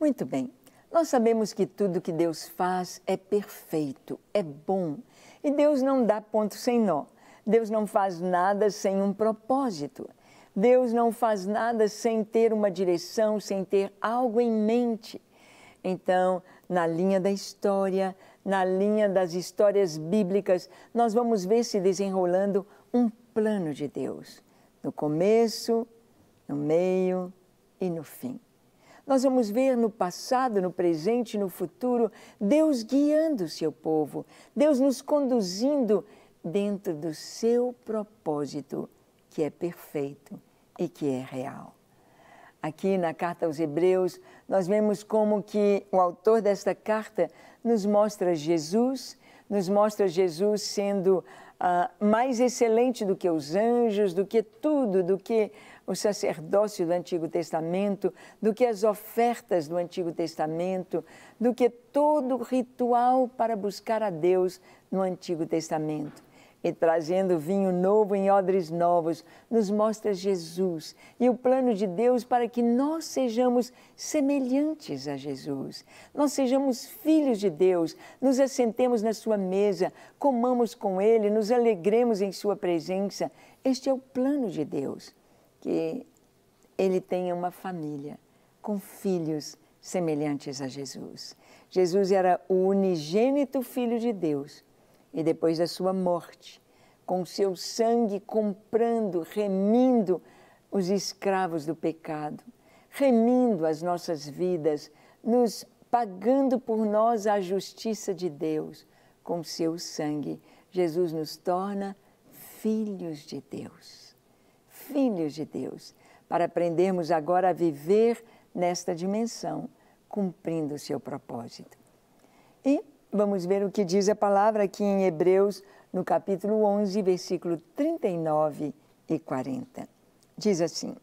Muito bem. Nós sabemos que tudo que Deus faz é perfeito, é bom. E Deus não dá ponto sem nó. Deus não faz nada sem um propósito. Deus não faz nada sem ter uma direção, sem ter algo em mente. Então, na linha da história, na linha das histórias bíblicas, nós vamos ver se desenrolando um plano de Deus. No começo, no meio e no fim. Nós vamos ver no passado, no presente, no futuro, Deus guiando o seu povo, Deus nos conduzindo dentro do seu propósito, que é perfeito e que é real. Aqui na carta aos Hebreus, nós vemos como que o autor desta carta nos mostra Jesus, nos mostra Jesus sendo uh, mais excelente do que os anjos, do que tudo, do que o sacerdócio do Antigo Testamento, do que as ofertas do Antigo Testamento, do que todo o ritual para buscar a Deus no Antigo Testamento. E trazendo vinho novo em odres novos, nos mostra Jesus e o plano de Deus para que nós sejamos semelhantes a Jesus. Nós sejamos filhos de Deus, nos assentemos na Sua mesa, comamos com Ele, nos alegremos em Sua presença. Este é o plano de Deus que ele tenha uma família com filhos semelhantes a Jesus. Jesus era o unigênito Filho de Deus e depois da sua morte, com seu sangue comprando, remindo os escravos do pecado, remindo as nossas vidas, nos pagando por nós a justiça de Deus. Com seu sangue, Jesus nos torna filhos de Deus filhos de Deus, para aprendermos agora a viver nesta dimensão, cumprindo o seu propósito. E vamos ver o que diz a palavra aqui em Hebreus, no capítulo 11, versículo 39 e 40. Diz assim: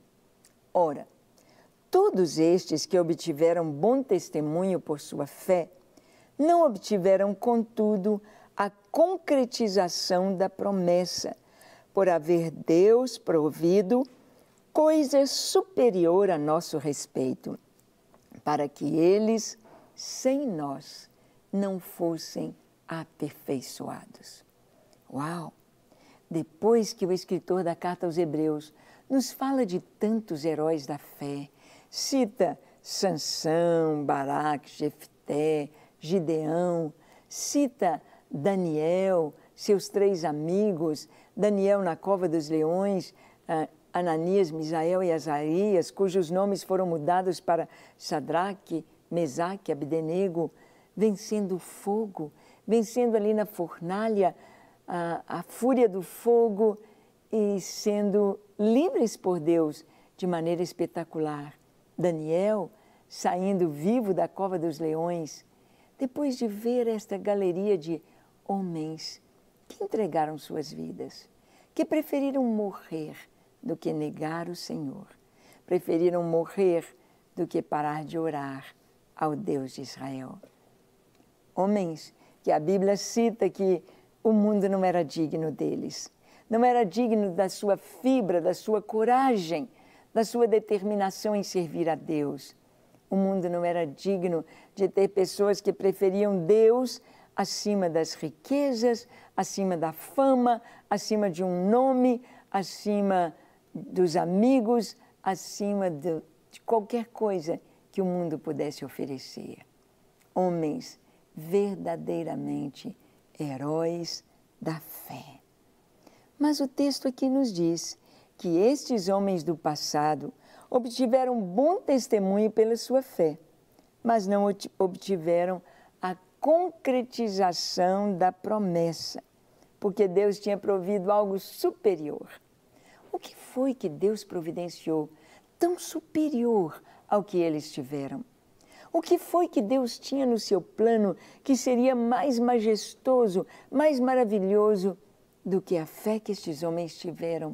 Ora, todos estes que obtiveram bom testemunho por sua fé, não obtiveram, contudo, a concretização da promessa por haver Deus provido coisa superior a nosso respeito, para que eles, sem nós, não fossem aperfeiçoados. Uau! Depois que o escritor da carta aos Hebreus nos fala de tantos heróis da fé, cita Sansão, Baraque, Jefté, Gideão, cita Daniel, seus três amigos, Daniel na cova dos leões, Ananias, Misael e Azarias, cujos nomes foram mudados para Sadraque, Mesaque, Abdenego, vencendo o fogo, vencendo ali na fornalha a, a fúria do fogo e sendo livres por Deus de maneira espetacular. Daniel saindo vivo da cova dos leões, depois de ver esta galeria de homens que entregaram suas vidas, que preferiram morrer do que negar o Senhor, preferiram morrer do que parar de orar ao Deus de Israel. Homens que a Bíblia cita que o mundo não era digno deles, não era digno da sua fibra, da sua coragem, da sua determinação em servir a Deus. O mundo não era digno de ter pessoas que preferiam Deus acima das riquezas, acima da fama, acima de um nome, acima dos amigos, acima de, de qualquer coisa que o mundo pudesse oferecer. Homens verdadeiramente heróis da fé. Mas o texto aqui nos diz que estes homens do passado obtiveram bom testemunho pela sua fé, mas não obtiveram concretização da promessa, porque Deus tinha provido algo superior. O que foi que Deus providenciou tão superior ao que eles tiveram? O que foi que Deus tinha no seu plano que seria mais majestoso, mais maravilhoso do que a fé que estes homens tiveram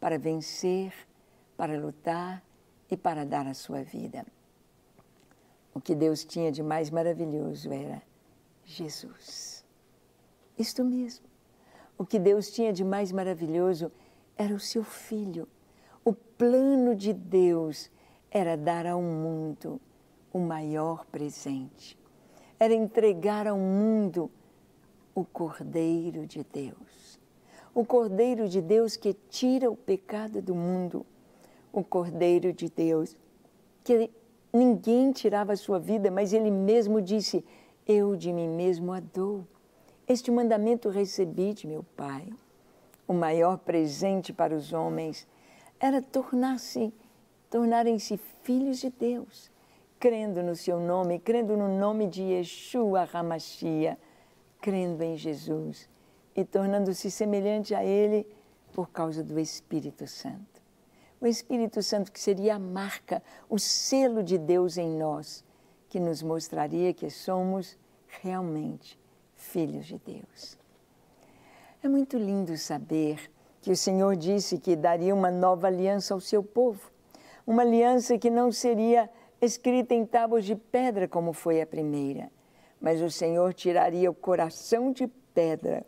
para vencer, para lutar e para dar a sua vida? O que Deus tinha de mais maravilhoso era Jesus. Isto mesmo. O que Deus tinha de mais maravilhoso era o seu filho. O plano de Deus era dar ao mundo o maior presente. Era entregar ao mundo o Cordeiro de Deus. O Cordeiro de Deus que tira o pecado do mundo. O Cordeiro de Deus que ninguém tirava a sua vida, mas ele mesmo disse: eu de mim mesmo a dou. Este mandamento recebi de meu Pai. O maior presente para os homens era tornar-se, tornarem-se filhos de Deus, crendo no seu nome, crendo no nome de Yeshua Hamashia, crendo em Jesus e tornando-se semelhante a Ele por causa do Espírito Santo. O Espírito Santo que seria a marca, o selo de Deus em nós, que nos mostraria que somos realmente filhos de Deus. É muito lindo saber que o Senhor disse que daria uma nova aliança ao seu povo, uma aliança que não seria escrita em tábuas de pedra como foi a primeira, mas o Senhor tiraria o coração de pedra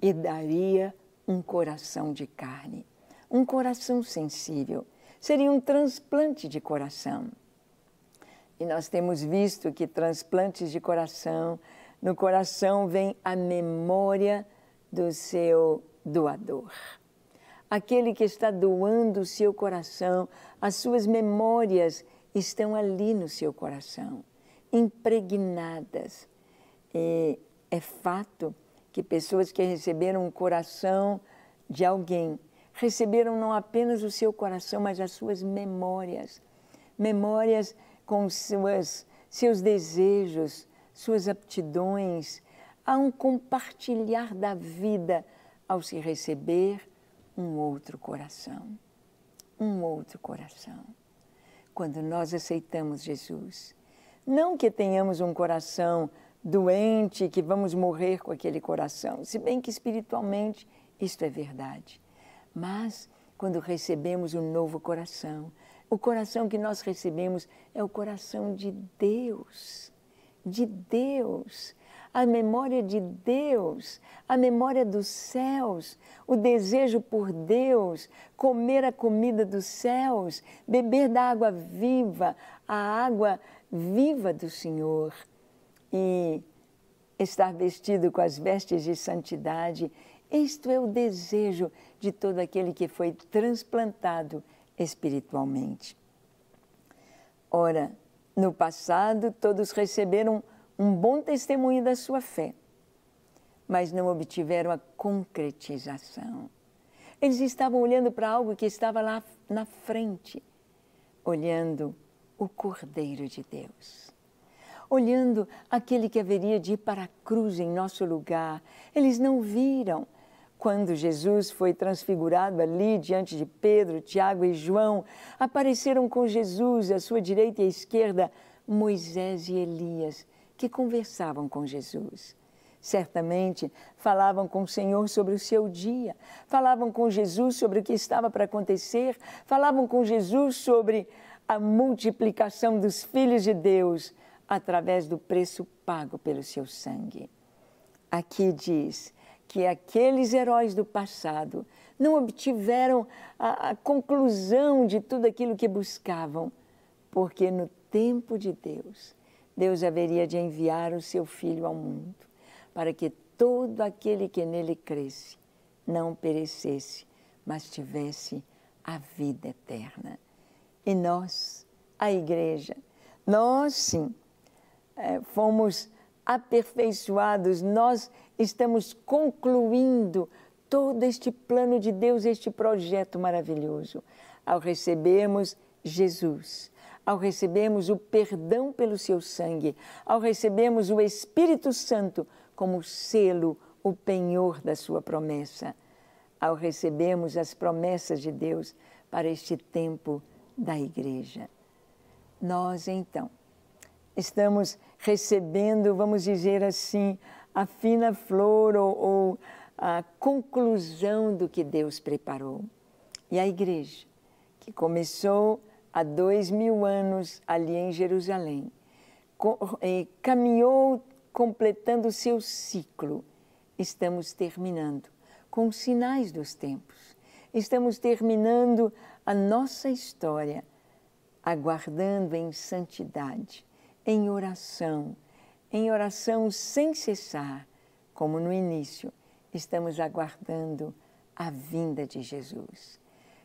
e daria um coração de carne, um coração sensível. Seria um transplante de coração. E nós temos visto que transplantes de coração, no coração vem a memória do seu doador. Aquele que está doando o seu coração, as suas memórias estão ali no seu coração, impregnadas. E é fato que pessoas que receberam o coração de alguém receberam não apenas o seu coração, mas as suas memórias. Memórias com suas, seus desejos, suas aptidões, há um compartilhar da vida ao se receber um outro coração. Um outro coração. Quando nós aceitamos Jesus, não que tenhamos um coração doente, que vamos morrer com aquele coração, se bem que espiritualmente isto é verdade. Mas quando recebemos um novo coração, o coração que nós recebemos é o coração de Deus, de Deus. A memória de Deus, a memória dos céus, o desejo por Deus, comer a comida dos céus, beber da água viva, a água viva do Senhor e estar vestido com as vestes de santidade. Isto é o desejo de todo aquele que foi transplantado espiritualmente. Ora, no passado, todos receberam um bom testemunho da sua fé, mas não obtiveram a concretização. Eles estavam olhando para algo que estava lá na frente, olhando o Cordeiro de Deus, olhando aquele que haveria de ir para a cruz em nosso lugar. Eles não viram quando Jesus foi transfigurado ali diante de Pedro, Tiago e João, apareceram com Jesus à sua direita e à esquerda Moisés e Elias, que conversavam com Jesus. Certamente falavam com o Senhor sobre o seu dia, falavam com Jesus sobre o que estava para acontecer, falavam com Jesus sobre a multiplicação dos filhos de Deus através do preço pago pelo seu sangue. Aqui diz: que aqueles heróis do passado não obtiveram a, a conclusão de tudo aquilo que buscavam, porque no tempo de Deus, Deus haveria de enviar o seu Filho ao mundo, para que todo aquele que nele cresce não perecesse, mas tivesse a vida eterna. E nós, a igreja, nós sim, eh, fomos aperfeiçoados, nós estamos concluindo todo este plano de Deus, este projeto maravilhoso. Ao recebermos Jesus, ao recebermos o perdão pelo seu sangue, ao recebermos o Espírito Santo como selo, o penhor da sua promessa, ao recebermos as promessas de Deus para este tempo da igreja. Nós então estamos recebendo, vamos dizer assim, a fina flor ou, ou a conclusão do que Deus preparou. E a igreja, que começou há dois mil anos ali em Jerusalém, eh, caminhou completando o seu ciclo. Estamos terminando com os sinais dos tempos. Estamos terminando a nossa história, aguardando em santidade em oração, em oração sem cessar, como no início, estamos aguardando a vinda de Jesus.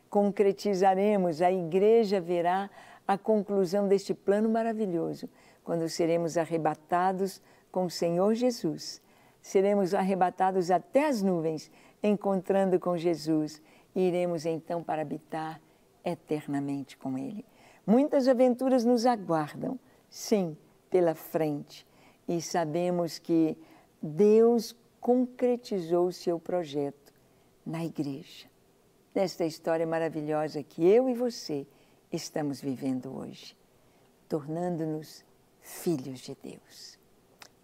Concretizaremos, a igreja verá a conclusão deste plano maravilhoso, quando seremos arrebatados com o Senhor Jesus. Seremos arrebatados até as nuvens, encontrando com Jesus, e iremos então para habitar eternamente com Ele. Muitas aventuras nos aguardam, sim, pela frente. E sabemos que Deus concretizou o seu projeto na igreja, nesta história maravilhosa que eu e você estamos vivendo hoje, tornando-nos filhos de Deus.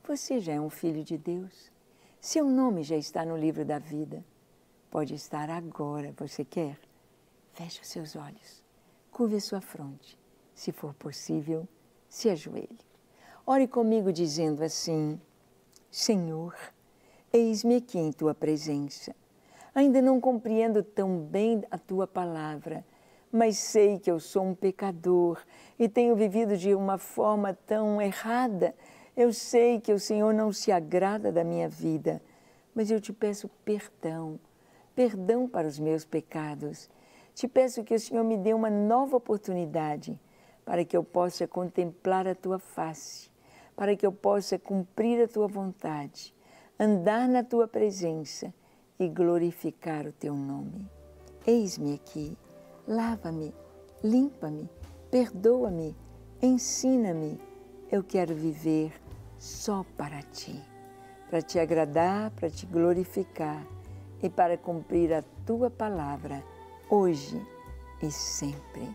Você já é um filho de Deus? Seu nome já está no livro da vida. Pode estar agora, você quer? Feche os seus olhos, curve a sua fronte. Se for possível, se ajoelhe. Ore comigo dizendo assim: Senhor, eis-me aqui em tua presença. Ainda não compreendo tão bem a tua palavra, mas sei que eu sou um pecador e tenho vivido de uma forma tão errada. Eu sei que o Senhor não se agrada da minha vida, mas eu te peço perdão, perdão para os meus pecados. Te peço que o Senhor me dê uma nova oportunidade para que eu possa contemplar a tua face, para que eu possa cumprir a tua vontade, andar na tua presença e glorificar o teu nome. Eis-me aqui, lava-me, limpa-me, perdoa-me, ensina-me. Eu quero viver só para ti, para te agradar, para te glorificar e para cumprir a tua palavra hoje e sempre